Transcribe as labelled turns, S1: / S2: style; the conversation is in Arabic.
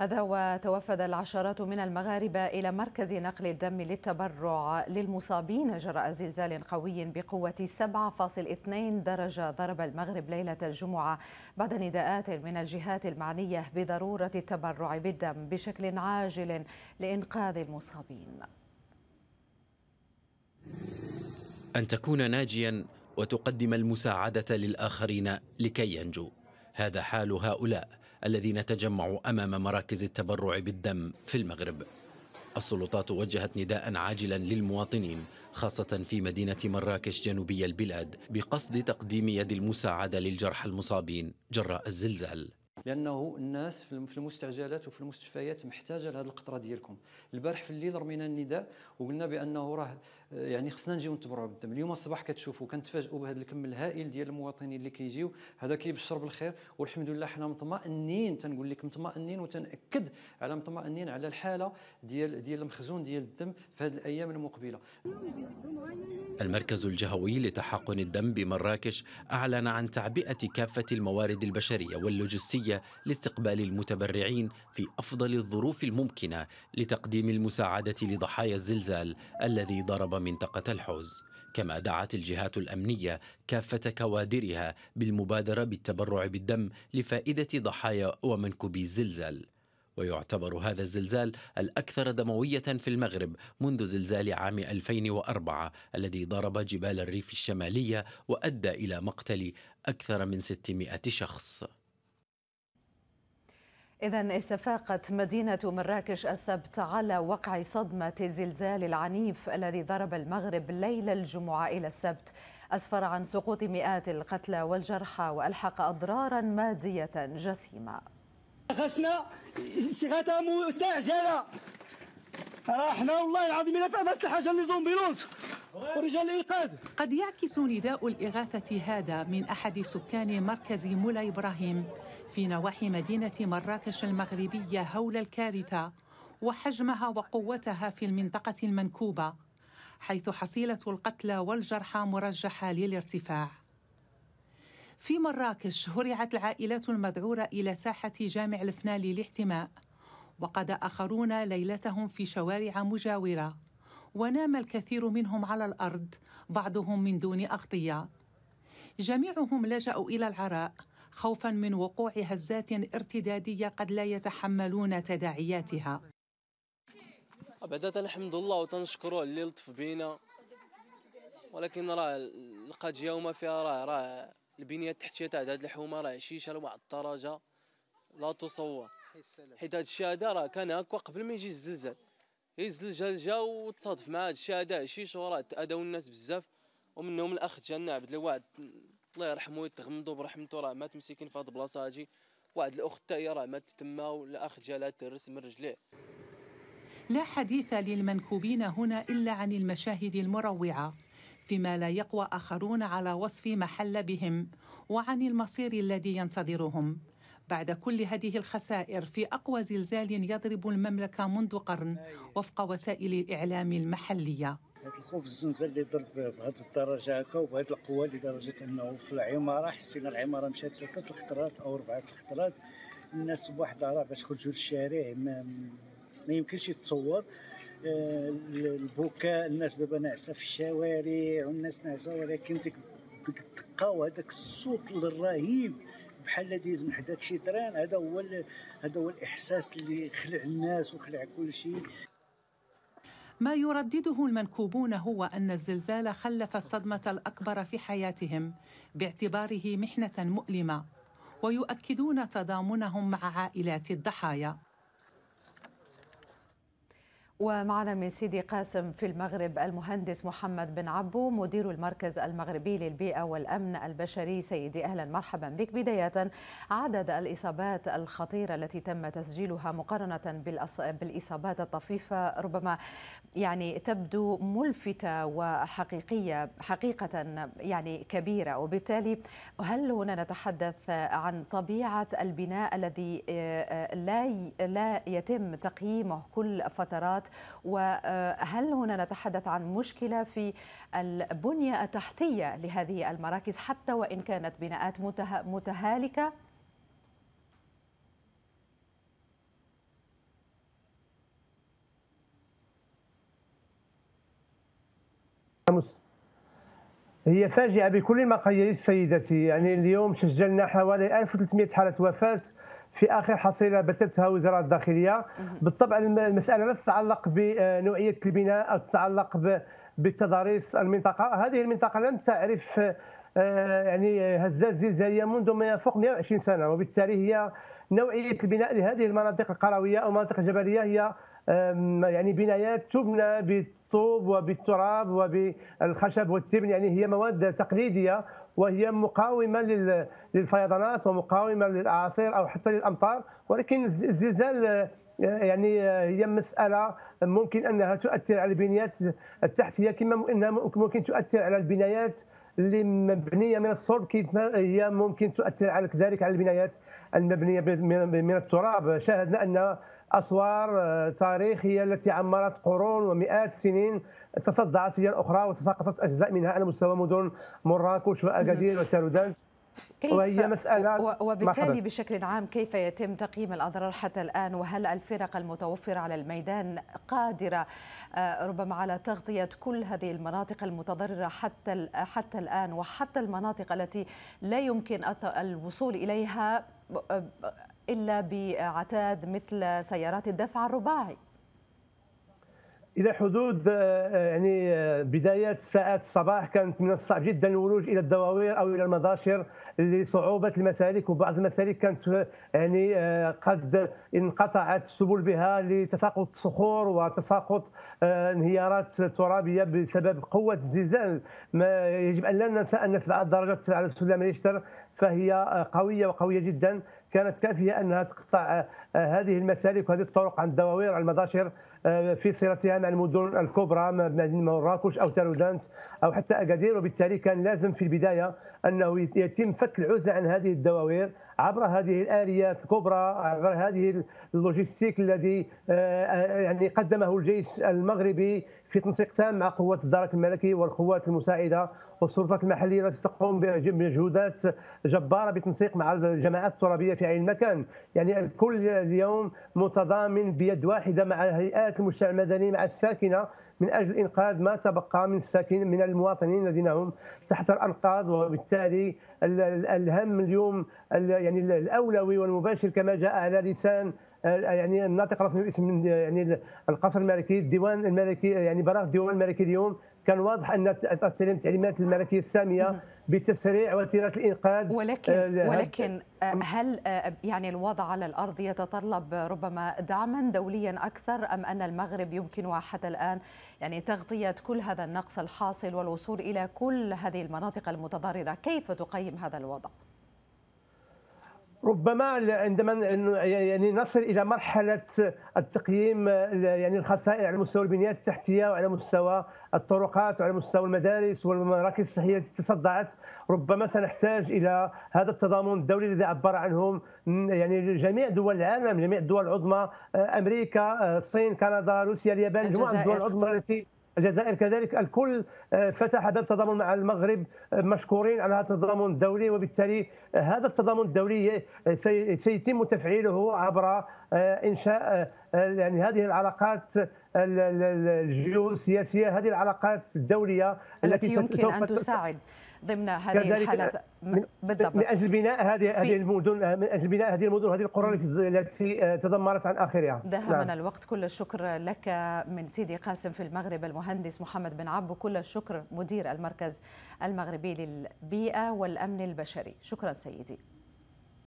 S1: هذا وتوفد العشرات من المغاربة إلى مركز نقل الدم للتبرع للمصابين جراء زلزال قوي بقوة 7.2 درجة ضرب المغرب ليلة الجمعة بعد نداءات من الجهات المعنية بضرورة التبرع بالدم بشكل عاجل لإنقاذ المصابين.
S2: أن تكون ناجيا وتقدم المساعدة للآخرين لكي ينجو هذا حال هؤلاء الذين تجمعوا امام مراكز التبرع بالدم في المغرب السلطات وجهت نداء عاجلا للمواطنين خاصة في مدينة مراكش جنوبي البلاد بقصد تقديم يد المساعدة للجرحى المصابين جراء الزلزال لانه الناس في المستعجلات وفي المستشفيات محتاجه لهذه القطره ديالكم البارح في الليل رمينا النداء وقلنا بانه راه يعني خصنا نجيو نتبرعوا بالدم اليوم الصباح كتشوفوا كنتفاجئوا بهذا الكم الهائل ديال المواطنين اللي كيجيو هذا كيبشر بالخير والحمد لله حنا مطمئنين تنقول لك مطمئنين وتنأكد على مطمئنين على الحاله ديال ديال المخزون ديال الدم في هذه الايام المقبله المركز الجهوي لتحقن الدم بمراكش أعلن عن تعبئة كافة الموارد البشرية واللوجستية لاستقبال المتبرعين في أفضل الظروف الممكنة لتقديم المساعدة لضحايا الزلزال الذي ضرب ومنطقة الحوز كما دعت الجهات الأمنية كافة كوادرها بالمبادرة بالتبرع بالدم لفائدة ضحايا ومنكوبي الزلزال ويعتبر هذا الزلزال الأكثر دموية في المغرب منذ زلزال عام 2004 الذي ضرب جبال الريف الشمالية وأدى إلى مقتل أكثر من 600 شخص
S1: إذا استفاقت مدينة مراكش السبت على وقع صدمة الزلزال العنيف الذي ضرب المغرب ليل الجمعة إلى السبت أسفر عن سقوط مئات القتلى والجرحى وألحق أضرارا مادية جسيمة
S3: غسنا غتا مستعجلة راحنا والله العظيم لا فهم
S4: الحاجة اللي ورجال الإنقاذ قد يعكس نداء الإغاثة هذا من أحد سكان مركز مولاي إبراهيم في نواحي مدينة مراكش المغربية هول الكارثة وحجمها وقوتها في المنطقة المنكوبة حيث حصيلة القتلى والجرحى مرجحة للارتفاع في مراكش هرعت العائلات المذعورة إلى ساحة جامع الفنال للاحتماء وقضى آخرون ليلتهم في شوارع مجاورة ونام الكثير منهم على الأرض بعضهم من دون أغطية جميعهم لجأوا إلى العراء خوفا من وقوع هزات ارتداديه قد لا يتحملون تداعياتها
S2: بعدا تنحمد الله وتنشكروه اللي لطف بينا ولكن راه القضيه وما فيها راه راه البنيه التحتيه تاع الحومه راه عشيشه لواحد الدرجه لا تصور حيت هاد الشيء هذا راه كان هكا قبل ما يجي الزلزال هي الزلزال جا وتصادف مع هاد الشيء هذا عشيش وراه تأذوا الناس بزاف ومنهم الاخ ديالنا عبد الواحد الله يرحمه يتغمضوا برحمته راه مات مسكين في هاد البلاصه هادي واحد الاخت تاهي راه ماتت تما والاخ ديالها ترس من رجليه
S4: لا حديث للمنكوبين هنا الا عن المشاهد المروعه فيما لا يقوى اخرون على وصف ما حل بهم وعن المصير الذي ينتظرهم بعد كل هذه الخسائر في اقوى زلزال يضرب المملكه منذ قرن وفق وسائل الاعلام المحليه
S3: هذا الخوف الزنزه اللي ضرب بهذه الدرجه هكا وبهذه القوه لدرجه انه في العماره حسينا العماره مشات ثلاثه الخطرات او اربعه الخطرات الناس بواحد راه باش خرجوا للشارع ما, ما يمكنش يتصور آه، البكاء الناس دابا ناعسه في الشوارع والناس ناعسه ولكن ديك ديك الدقه وهذاك الصوت الرهيب بحال لذيذ من حداك شي تران هذا هو هذا هو الاحساس اللي خلع الناس وخلع كل شيء
S4: ما يردده المنكوبون هو أن الزلزال خلف الصدمة الأكبر في حياتهم باعتباره محنة مؤلمة ويؤكدون تضامنهم مع عائلات الضحايا
S1: ومعنا من سيدي قاسم في المغرب المهندس محمد بن عبو مدير المركز المغربي للبيئة والأمن البشري سيدي أهلا مرحبا بك بداية عدد الإصابات الخطيرة التي تم تسجيلها مقارنة بالإصابات الطفيفة ربما يعني تبدو ملفتة وحقيقية حقيقة يعني كبيرة وبالتالي هل هنا نتحدث عن طبيعة البناء الذي آه، آه، لا لا يتم تقييمه كل فترات وهل هنا نتحدث عن مشكلة في البنية التحتية لهذه المراكز حتى وإن كانت بناءات متهالكة؟
S3: هي فاجعة بكل المقاييس سيدتي يعني اليوم سجلنا حوالي 1300 حالة وفاة في اخر حصيله بثتها وزاره الداخليه بالطبع المساله لا تتعلق بنوعيه البناء او تتعلق بتضاريس المنطقه هذه المنطقه لم تعرف آه، يعني هزات زلزاليه منذ ما يفوق 120 سنه وبالتالي هي نوعيه البناء لهذه المناطق القرويه او المناطق الجبليه هي يعني بنايات تبنى بالطوب وبالتراب وبالخشب والتبن يعني هي مواد تقليديه وهي مقاومه للفيضانات ومقاومه للاعاصير او حتى للامطار ولكن الزلزال يعني هي مساله ممكن انها تؤثر على البنيات التحتيه كما انها ممكن تؤثر على البنايات اللي مبنيه من الصلب كيف هي ممكن تؤثر على كذلك على البنايات المبنيه من التراب شاهدنا ان أسوار آه، تاريخية التي عمرت قرون ومئات السنين تصدعت هي الأخرى وتساقطت أجزاء منها على مستوى مدن مراكش وأكادير وترودانت وهي
S1: مسألة وبالتالي مرحبا. بشكل عام كيف يتم تقييم الأضرار حتى الآن وهل الفرق المتوفرة على الميدان قادرة آه، ربما على تغطية كل هذه المناطق المتضررة حتى حتى الآن وحتى المناطق التي لا يمكن الوصول إليها آه، إلا بعتاد مثل سيارات الدفع الرباعي
S3: الى حدود آه، يعني آه، بداية ساعات الصباح كانت من الصعب جدا الولوج الى الدواوير او الى المداشر لصعوبه المسالك وبعض المسالك كانت آه، يعني قد انقطعت السبل بها لتساقط صخور وتساقط انهيارات ترابيه بسبب قوه الزلزال ما يجب ان لا ننسى ان سبعه درجات على سلم ريشتر فهي قويه وقويه جدا كانت كافيه انها تقطع آه، آه، هذه المسالك وهذه الطرق عن الدواوير على المداشر آه، في صلتها مع المدن الكبرى مراكش او تارودانت او حتى اكادير وبالتالي كان لازم في البدايه انه يتم فك العزله عن هذه الدواوير عبر هذه الاليات الكبرى عبر هذه اللوجيستيك الذي يعني قدمه الجيش المغربي في تنسيق تام مع قوات الدرك الملكي والقوات المساعده والسلطات المحليه التي تقوم بمجهودات جباره بتنسيق مع الجماعات الترابيه في عين المكان، يعني الكل اليوم متضامن بيد واحده مع هيئات المجتمع المدني مع الساكنه من اجل انقاذ ما تبقى من الساكن من المواطنين الذين هم تحت الانقاض وبالتالي الهم اليوم يعني الاولوي والمباشر كما جاء على لسان يعني الناطق رسمي باسم يعني القصر الملكي الديوان الملكي يعني براغ الديوان الملكي اليوم كان واضح ان تتم التعليمات الملكيه الساميه بتسريع وتيره الانقاذ ولكن آه، ولكن
S1: آه، هل آه، يعني الوضع على الارض يتطلب ربما دعما دوليا اكثر ام ان المغرب يمكنها حتى الان يعني تغطيه كل هذا النقص الحاصل والوصول الى كل هذه المناطق المتضرره كيف تقيم هذا الوضع؟
S3: ربما عندما يعني نصل الى مرحله التقييم يعني الخسائر على مستوى البنيات التحتيه وعلى مستوى الطرقات وعلى مستوى المدارس والمراكز الصحيه التي تصدعت ربما سنحتاج الى هذا التضامن الدولي الذي عبر عنه يعني جميع دول العالم جميع الدول العظمى آه، امريكا آه، الصين كندا روسيا اليابان جميع الدول العظمى التي الجزائر كذلك الكل آه، فتح باب تضامن مع المغرب مشكورين على هذا التضامن الدولي وبالتالي هذا التضامن الدولي سيتم تفعيله عبر انشاء يعني هذه العلاقات الجيوسياسيه هذه العلاقات الدوليه التي, التي يمكن ان
S1: تساعد ضمن هذه الحالات
S3: بالضبط من اجل بناء هذه هذه المدن من اجل بناء هذه المدن وهذه القرى التي آه، تدمرت عن اخرها ذهبنا نعم.
S1: الوقت كل الشكر لك من سيدي قاسم في المغرب المهندس محمد بن عبو كل الشكر مدير المركز المغربي للبيئه والامن البشري شكرا سيدي